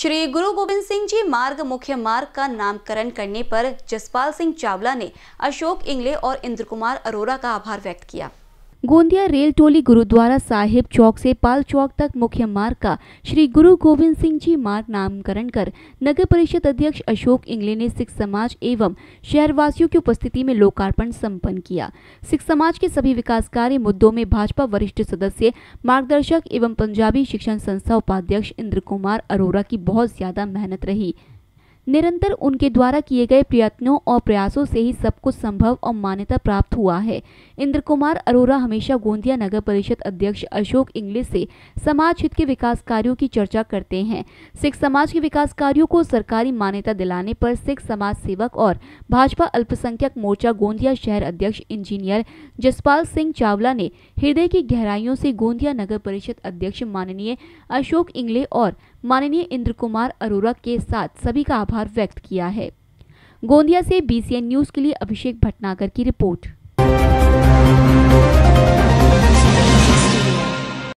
श्री गुरु गोविंद सिंह जी मार्ग मुख्य मार्ग का नामकरण करने पर जसपाल सिंह चावला ने अशोक इंगले और इंद्र कुमार अरोरा का आभार व्यक्त किया गोंदिया रेल टोली गुरुद्वारा साहिब चौक से पाल चौक तक मुख्य मार्ग का श्री गुरु गोविंद सिंह जी मार्ग नामकरण कर नगर परिषद अध्यक्ष अशोक इंगले ने सिख समाज एवं शहरवासियों की उपस्थिति में लोकार्पण संपन्न किया सिख समाज के सभी विकास कार्य मुद्दों में भाजपा वरिष्ठ सदस्य मार्गदर्शक एवं पंजाबी शिक्षण संस्था उपाध्यक्ष इंद्र कुमार अरोरा की बहुत ज्यादा मेहनत रही निरंतर उनके द्वारा किए गए प्रयत्नों और प्रयासों से ही सब कुछ संभव और मान्यता प्राप्त हुआ है इंद्र कुमार अरोरा हमेशा गोंदिया नगर परिषद अध्यक्ष अशोक इंग्लिस से समाज हित के विकास कार्यों की चर्चा करते हैं सिख समाज के विकास कार्यों को सरकारी मान्यता दिलाने पर सिख समाज सेवक और भाजपा अल्पसंख्यक मोर्चा गोंदिया शहर अध्यक्ष इंजीनियर जसपाल सिंह चावला ने हृदय की गहराइयों से गोंदिया नगर परिषद अध्यक्ष माननीय अशोक इंगले और माननीय इंद्र कुमार अरोरा के साथ सभी का आभार व्यक्त किया है गोंदिया से बीसीएन न्यूज़ के लिए अभिषेक भटनागर की रिपोर्ट